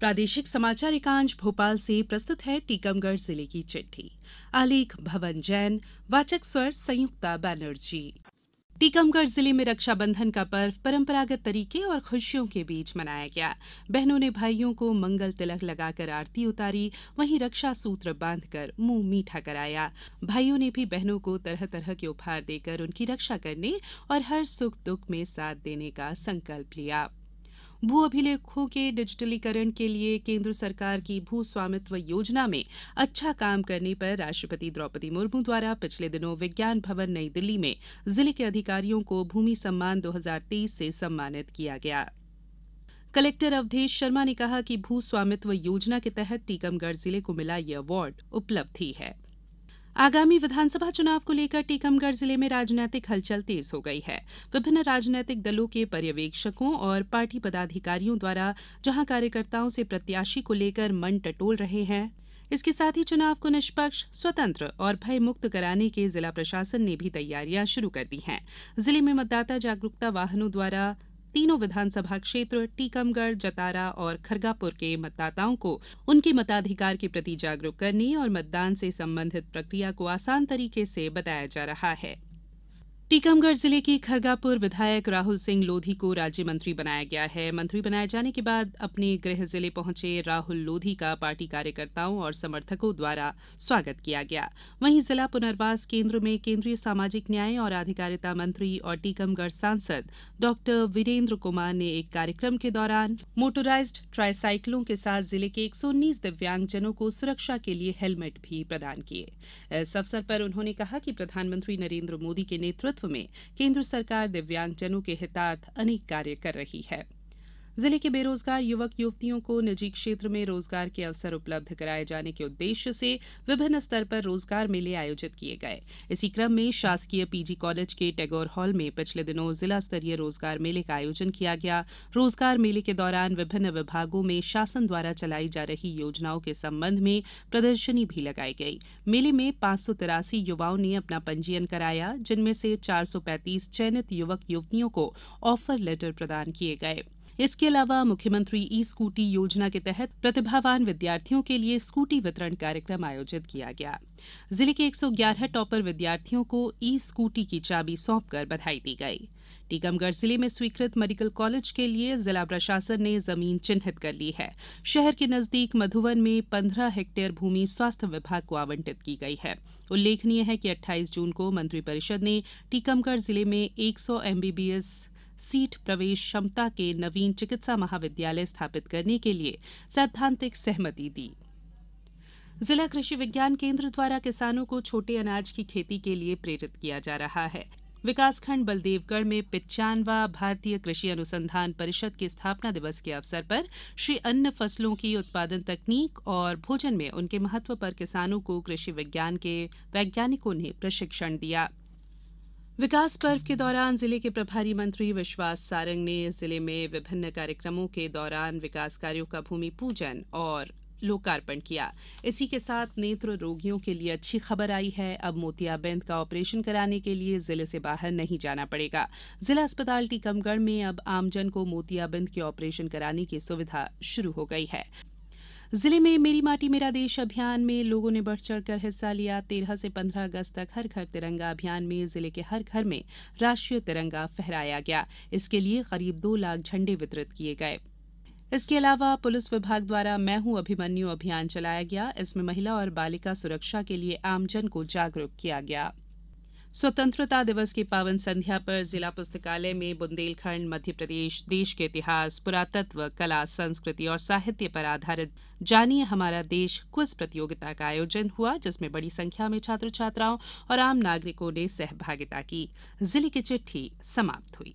प्रादेशिक समाचार एकांश भोपाल से प्रस्तुत है टीकमगढ़ जिले की चिट्ठी आलेख भवन जैन वाचक स्वर संयुक्ता बैनर्जी टीकमगढ़ जिले में रक्षाबंधन का पर्व परंपरागत तरीके और खुशियों के बीच मनाया गया बहनों ने भाइयों को मंगल तिलक लगाकर आरती उतारी वहीं रक्षा सूत्र बांधकर मुंह मीठा कराया भाइयों ने भी बहनों को तरह तरह के उपहार देकर उनकी रक्षा करने और हर सुख दुख में साथ देने का संकल्प लिया भू अभिलेखों के डिजिटलीकरण के लिए केन्द्र सरकार की भू स्वामित्व योजना में अच्छा काम करने पर राष्ट्रपति द्रौपदी मुर्मू द्वारा पिछले दिनों विज्ञान भवन नई दिल्ली में जिले के अधिकारियों को भूमि सम्मान 2023 से सम्मानित किया गया कलेक्टर अवधेश शर्मा ने कहा कि भू स्वामित्व योजना के तहत टीकमगढ़ जिले को मिला यह अवार्ड उपलब्धि है आगामी विधानसभा चुनाव को लेकर टीकमगढ़ जिले में राजनीतिक हलचल तेज हो गई है विभिन्न राजनीतिक दलों के पर्यवेक्षकों और पार्टी पदाधिकारियों द्वारा जहां कार्यकर्ताओं से प्रत्याशी को लेकर मन टटोल रहे हैं इसके साथ ही चुनाव को निष्पक्ष स्वतंत्र और भयमुक्त कराने के जिला प्रशासन ने भी तैयारियां शुरू कर दी हैं जिले में मतदाता जागरूकता वाहनों द्वारा तीनों विधानसभा क्षेत्र टीकमगढ़ जतारा और खरगापुर के मतदाताओं को उनके मताधिकार के प्रति जागरूक करने और मतदान से संबंधित प्रक्रिया को आसान तरीके से बताया जा रहा है टीकमगढ़ जिले के खरगापुर विधायक राहुल सिंह लोधी को राज्य मंत्री बनाया गया है मंत्री बनाए जाने के बाद अपने गृह जिले पहुंचे राहुल लोधी का पार्टी कार्यकर्ताओं और समर्थकों द्वारा स्वागत किया गया वहीं जिला पुनर्वास केंद्र में केंद्रीय सामाजिक न्याय और अधिकारिता मंत्री और टीकमगढ़ सांसद डॉ वीरेंद्र कुमार ने एक कार्यक्रम के दौरान मोटराइज ट्राईसाइकिलों के साथ जिले के एक दिव्यांगजनों को सुरक्षा के लिए हेलमेट भी प्रदान किए इस अवसर पर उन्होंने कहा कि प्रधानमंत्री नरेन्द्र मोदी के नेतृत्व नेतृत्व में केन्द्र सरकार दिव्यांगजनों के हितार्थ अनेक कार्य कर रही है जिले के बेरोजगार युवक युवतियों को निजी क्षेत्र में रोजगार के अवसर उपलब्ध कराये जाने के उद्देश्य से विभिन्न स्तर पर रोजगार मेले आयोजित किये गये इसी क्रम में शासकीय पीजी कॉलेज के टैगोर हॉल में पिछले दिनों जिला स्तरीय रोजगार मेले का आयोजन किया गया रोजगार मेले के दौरान विभिन्न विभागों में शासन द्वारा चलाई जा रही योजनाओं के संबंध में प्रदर्शनी भी लगाई गई मेले में पांच युवाओं ने अपना पंजीयन कराया जिनमें से चार चयनित युवक युवतियों को ऑफर लेटर प्रदान किए गए इसके अलावा मुख्यमंत्री ई स्कूटी योजना के तहत प्रतिभावान विद्यार्थियों के लिए स्कूटी वितरण कार्यक्रम आयोजित किया गया जिले के 111 टॉपर विद्यार्थियों को ई स्कूटी की चाबी सौंपकर बधाई दी गई टीकमगढ़ जिले में स्वीकृत मेडिकल कॉलेज के लिए जिला प्रशासन ने जमीन चिन्हित कर ली है शहर के नजदीक मधुवन में 15 हेक्टेयर भूमि स्वास्थ्य विभाग को आवंटित की गई है उल्लेखनीय है कि 28 जून को मंत्रिपरिषद ने टीकमगढ़ जिले में 100 एमबीबीएस सीट प्रवेश क्षमता के नवीन चिकित्सा महाविद्यालय स्थापित करने के लिए सैद्धांतिक सहमति दी जिला कृषि विज्ञान केंद्र द्वारा किसानों को छोटे अनाज की खेती के लिए प्रेरित किया जा रहा है विकासखंड बलदेवगढ़ में पिचानवा भारतीय कृषि अनुसंधान परिषद के स्थापना दिवस के अवसर पर श्री अन्न फसलों की उत्पादन तकनीक और भोजन में उनके महत्व पर किसानों को कृषि विज्ञान के वैज्ञानिकों ने प्रशिक्षण दिया विकास पर्व के दौरान जिले के प्रभारी मंत्री विश्वास सारंग ने जिले में विभिन्न कार्यक्रमों के दौरान विकास कार्यों का भूमि पूजन और लोकार्पण किया इसी के साथ नेत्र रोगियों के लिए अच्छी खबर आई है अब मोतियाबिंद का ऑपरेशन कराने के लिए जिले से बाहर नहीं जाना पड़ेगा जिला अस्पताल टीकमगढ़ में अब आमजन को मोतियाबिंद के ऑपरेशन कराने की सुविधा शुरू हो गई है जिले में मेरी माटी मेरा देश अभियान में लोगों ने बढ़ चढ़कर हिस्सा लिया तेरह से पंद्रह अगस्त तक हर घर तिरंगा अभियान में जिले के हर घर में राष्ट्रीय तिरंगा फहराया गया इसके लिए करीब दो लाख झंडे वितरित किए गए इसके अलावा पुलिस विभाग द्वारा मैं हूं अभिमन्यु अभियान चलाया गया इसमें महिला और बालिका सुरक्षा के लिए आमजन को जागरूक किया गया स्वतंत्रता दिवस की पावन संध्या पर जिला पुस्तकालय में बुंदेलखंड मध्यप्रदेश देश के इतिहास पुरातत्व कला संस्कृति और साहित्य पर आधारित जानिए हमारा देश क्विज प्रतियोगिता का आयोजन हुआ जिसमें बड़ी संख्या में छात्र छात्राओं और आम नागरिकों ने सहभागिता की जिले की चिट्ठी समाप्त हुई